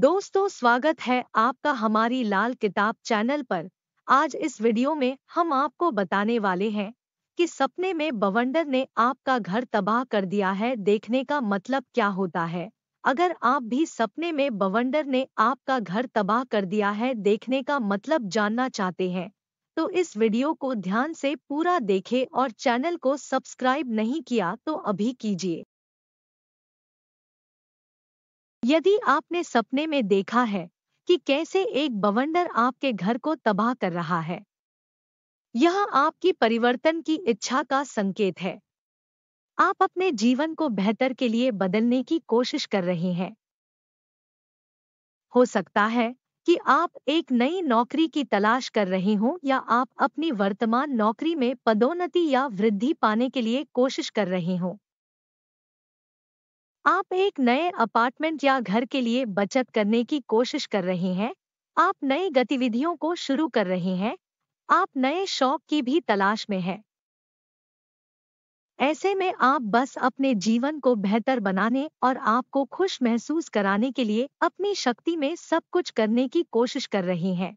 दोस्तों स्वागत है आपका हमारी लाल किताब चैनल पर आज इस वीडियो में हम आपको बताने वाले हैं कि सपने में बवंडर ने आपका घर तबाह कर दिया है देखने का मतलब क्या होता है अगर आप भी सपने में बवंडर ने आपका घर तबाह कर दिया है देखने का मतलब जानना चाहते हैं तो इस वीडियो को ध्यान से पूरा देखें और चैनल को सब्सक्राइब नहीं किया तो अभी कीजिए यदि आपने सपने में देखा है कि कैसे एक बवंडर आपके घर को तबाह कर रहा है यह आपकी परिवर्तन की इच्छा का संकेत है आप अपने जीवन को बेहतर के लिए बदलने की कोशिश कर रहे हैं हो सकता है कि आप एक नई नौकरी की तलाश कर रहे हो या आप अपनी वर्तमान नौकरी में पदोन्नति या वृद्धि पाने के लिए कोशिश कर रहे हों आप एक नए अपार्टमेंट या घर के लिए बचत करने की कोशिश कर रहे हैं आप नई गतिविधियों को शुरू कर रहे हैं आप नए शौक की भी तलाश में हैं ऐसे में आप बस अपने जीवन को बेहतर बनाने और आपको खुश महसूस कराने के लिए अपनी शक्ति में सब कुछ करने की कोशिश कर रहे हैं